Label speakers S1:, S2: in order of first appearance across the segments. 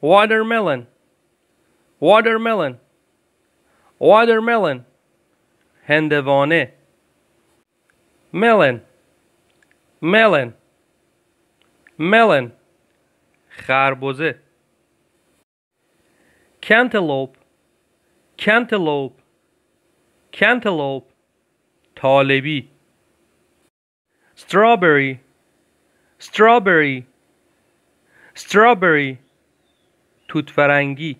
S1: watermelon watermelon watermelon هندوانه melon melon melon خربزه cantaloupe cantaloupe cantaloupe Talebi. strawberry strawberry strawberry توت فرنگی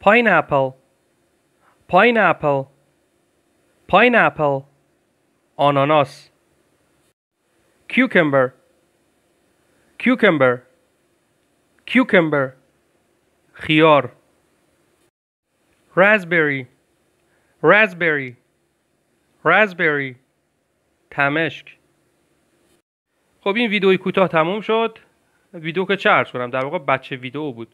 S1: پاین اپل پاین پاین اپل آناناس کیوکمبر کیوکمبر کیوکمبر خیار رازبری رازبری رازبری تمشک خب این ویدیوی کوتاه تموم شد ویدیو که چه عرض کنم در واقع بچه ویدیو بود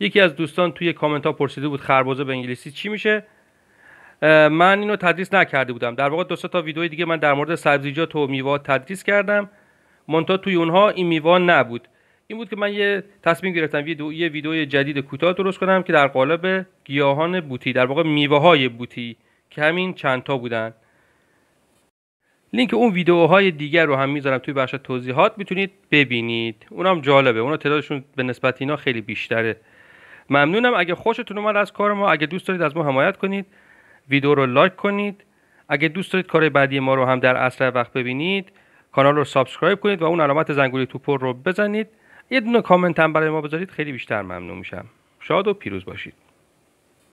S1: یکی از دوستان توی کامنت ها پرسیده بود خربازه به انگلیسی چی میشه من اینو تدریس نکرده بودم در واقع دو تا ویدیو دیگه من در مورد سبزیجات و میوه تدریس کردم مونتا توی اونها این میوه نبود این بود که من یه تصمیم گرفتم ویدیو یه ویدیو جدید کوتاه درست کنم که در قالب گیاهان بوتی در واقع میوه های بوتی که همین چندتا بودن لینک اون ویدیوهای دیگر رو هم میذارم توی بخش توضیحات میتونید ببینید اونم جالبه اونا تعدادشون به نسبت اینا خیلی بیشتره ممنونم اگه خوشتون اومد از کار ما اگه دوست دارید از ما حمایت کنید ویدیو رو لایک کنید اگه دوست دارید کار بعدی ما رو هم در اسرع وقت ببینید کانال رو سابسکرایب کنید و اون علامت زنگوله توپر رو بزنید یه دونه کامنت هم برای ما بذارید خیلی بیشتر ممنون میشم شاد و پیروز باشید